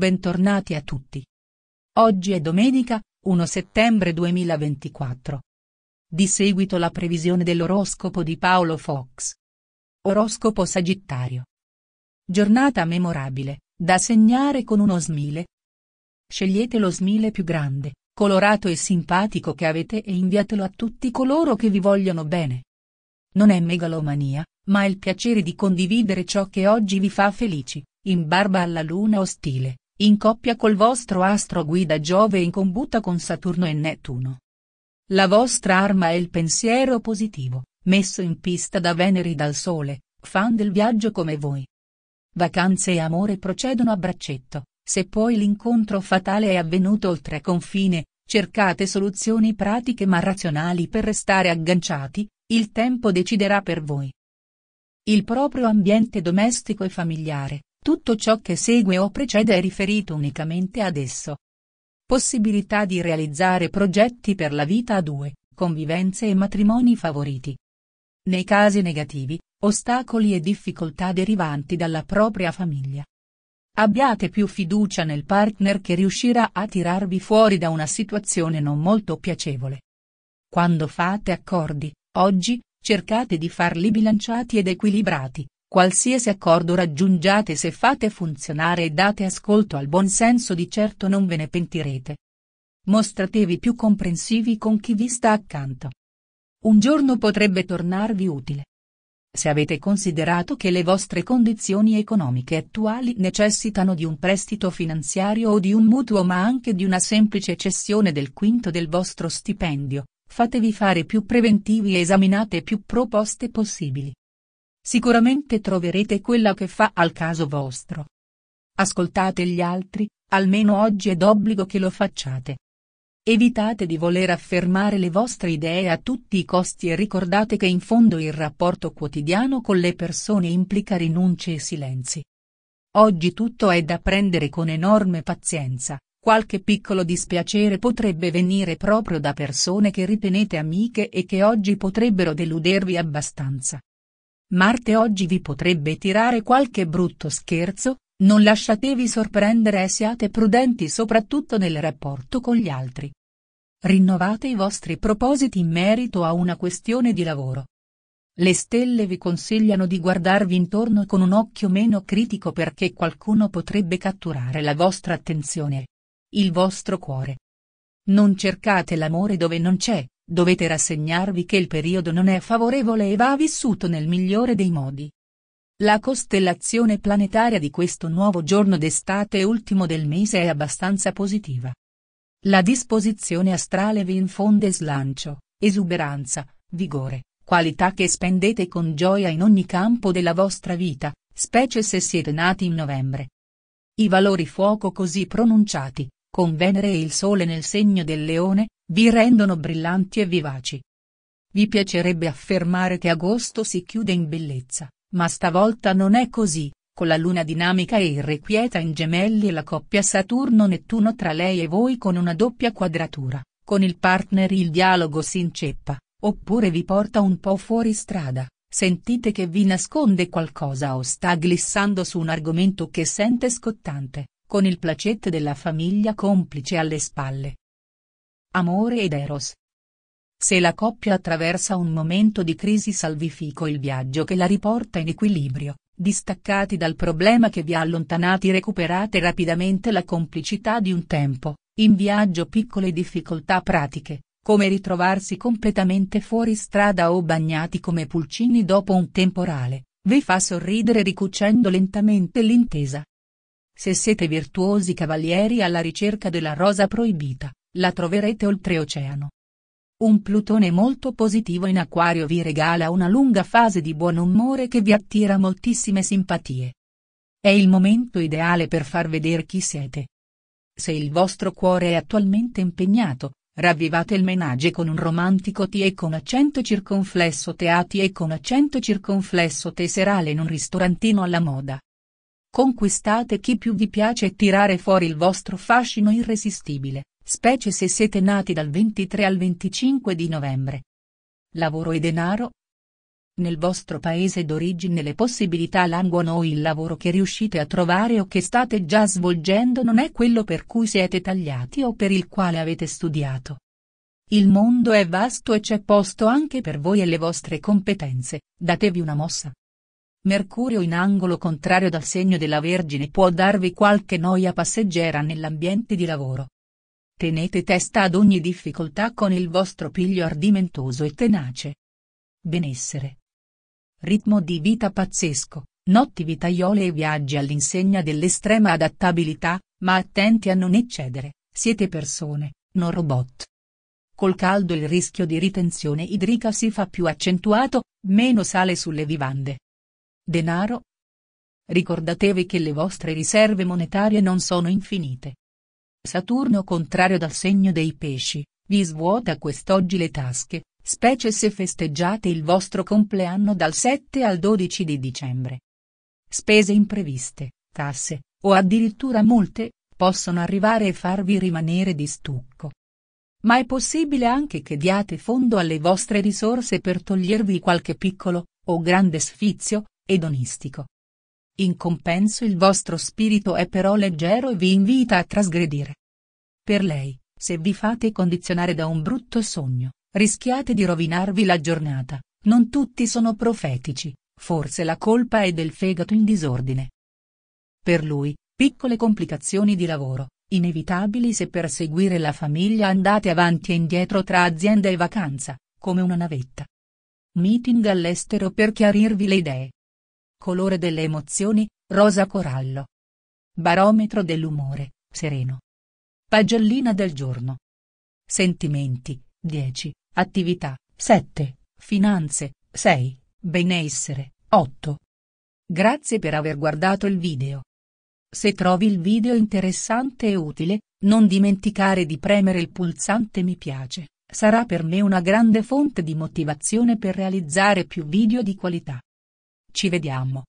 Bentornati a tutti. Oggi è domenica, 1 settembre 2024. Di seguito la previsione dell'oroscopo di Paolo Fox. Oroscopo Sagittario. Giornata memorabile, da segnare con uno smile. Scegliete lo smile più grande, colorato e simpatico che avete e inviatelo a tutti coloro che vi vogliono bene. Non è megalomania, ma il piacere di condividere ciò che oggi vi fa felici, in barba alla luna ostile in coppia col vostro astro guida Giove in combutta con Saturno e Nettuno. La vostra arma è il pensiero positivo, messo in pista da Venere e dal Sole, fan del viaggio come voi. Vacanze e amore procedono a braccetto, se poi l'incontro fatale è avvenuto oltre confine, cercate soluzioni pratiche ma razionali per restare agganciati, il tempo deciderà per voi. Il proprio ambiente domestico e familiare, tutto ciò che segue o precede è riferito unicamente ad esso. Possibilità di realizzare progetti per la vita a due, convivenze e matrimoni favoriti. Nei casi negativi, ostacoli e difficoltà derivanti dalla propria famiglia. Abbiate più fiducia nel partner che riuscirà a tirarvi fuori da una situazione non molto piacevole. Quando fate accordi, oggi, cercate di farli bilanciati ed equilibrati, Qualsiasi accordo raggiungiate se fate funzionare e date ascolto al buon senso di certo non ve ne pentirete. Mostratevi più comprensivi con chi vi sta accanto. Un giorno potrebbe tornarvi utile. Se avete considerato che le vostre condizioni economiche attuali necessitano di un prestito finanziario o di un mutuo ma anche di una semplice cessione del quinto del vostro stipendio, fatevi fare più preventivi e esaminate più proposte possibili. Sicuramente troverete quella che fa al caso vostro. Ascoltate gli altri, almeno oggi è d'obbligo che lo facciate. Evitate di voler affermare le vostre idee a tutti i costi e ricordate che in fondo il rapporto quotidiano con le persone implica rinunce e silenzi. Oggi tutto è da prendere con enorme pazienza, qualche piccolo dispiacere potrebbe venire proprio da persone che ritenete amiche e che oggi potrebbero deludervi abbastanza. Marte oggi vi potrebbe tirare qualche brutto scherzo, non lasciatevi sorprendere e siate prudenti soprattutto nel rapporto con gli altri. Rinnovate i vostri propositi in merito a una questione di lavoro. Le stelle vi consigliano di guardarvi intorno con un occhio meno critico perché qualcuno potrebbe catturare la vostra attenzione. Il vostro cuore. Non cercate l'amore dove non c'è, Dovete rassegnarvi che il periodo non è favorevole e va vissuto nel migliore dei modi. La costellazione planetaria di questo nuovo giorno d'estate e ultimo del mese è abbastanza positiva. La disposizione astrale vi infonde slancio, esuberanza, vigore, qualità che spendete con gioia in ogni campo della vostra vita, specie se siete nati in novembre. I valori fuoco così pronunciati, con Venere e il Sole nel segno del Leone, vi rendono brillanti e vivaci. Vi piacerebbe affermare che agosto si chiude in bellezza, ma stavolta non è così, con la luna dinamica e irrequieta in gemelli e la coppia Saturno-Nettuno tra lei e voi con una doppia quadratura, con il partner il dialogo si inceppa, oppure vi porta un po' fuori strada, sentite che vi nasconde qualcosa o sta glissando su un argomento che sente scottante, con il placette della famiglia complice alle spalle, Amore ed Eros. Se la coppia attraversa un momento di crisi salvifico il viaggio che la riporta in equilibrio, distaccati dal problema che vi ha allontanati recuperate rapidamente la complicità di un tempo, in viaggio piccole difficoltà pratiche, come ritrovarsi completamente fuori strada o bagnati come pulcini dopo un temporale, vi fa sorridere ricucendo lentamente l'intesa. Se siete virtuosi cavalieri alla ricerca della rosa proibita, la troverete oltreoceano. Un Plutone molto positivo in acquario vi regala una lunga fase di buon umore che vi attira moltissime simpatie. È il momento ideale per far vedere chi siete. Se il vostro cuore è attualmente impegnato, ravvivate il menage con un romantico T e con accento circonflesso teati e con accento circonflesso te serale in un ristorantino alla moda. Conquistate chi più vi piace e tirare fuori il vostro fascino irresistibile specie se siete nati dal 23 al 25 di novembre. Lavoro e denaro. Nel vostro paese d'origine le possibilità languono o il lavoro che riuscite a trovare o che state già svolgendo non è quello per cui siete tagliati o per il quale avete studiato. Il mondo è vasto e c'è posto anche per voi e le vostre competenze, datevi una mossa. Mercurio in angolo contrario dal segno della Vergine può darvi qualche noia passeggera nell'ambiente di lavoro, Tenete testa ad ogni difficoltà con il vostro piglio ardimentoso e tenace. Benessere. Ritmo di vita pazzesco, notti vitaiole e viaggi all'insegna dell'estrema adattabilità, ma attenti a non eccedere, siete persone, non robot. Col caldo il rischio di ritenzione idrica si fa più accentuato, meno sale sulle vivande. Denaro. Ricordatevi che le vostre riserve monetarie non sono infinite. Saturno contrario dal segno dei pesci, vi svuota quest'oggi le tasche, specie se festeggiate il vostro compleanno dal 7 al 12 di dicembre. Spese impreviste, tasse, o addirittura multe, possono arrivare e farvi rimanere di stucco. Ma è possibile anche che diate fondo alle vostre risorse per togliervi qualche piccolo, o grande sfizio, edonistico, in compenso il vostro spirito è però leggero e vi invita a trasgredire. Per lei, se vi fate condizionare da un brutto sogno, rischiate di rovinarvi la giornata, non tutti sono profetici, forse la colpa è del fegato in disordine. Per lui, piccole complicazioni di lavoro, inevitabili se per seguire la famiglia andate avanti e indietro tra azienda e vacanza, come una navetta. Meeting all'estero per chiarirvi le idee colore delle emozioni, rosa corallo. Barometro dell'umore, sereno. Pagellina del giorno. Sentimenti, 10, attività, 7, finanze, 6, benessere, 8. Grazie per aver guardato il video. Se trovi il video interessante e utile, non dimenticare di premere il pulsante mi piace, sarà per me una grande fonte di motivazione per realizzare più video di qualità. Ci vediamo.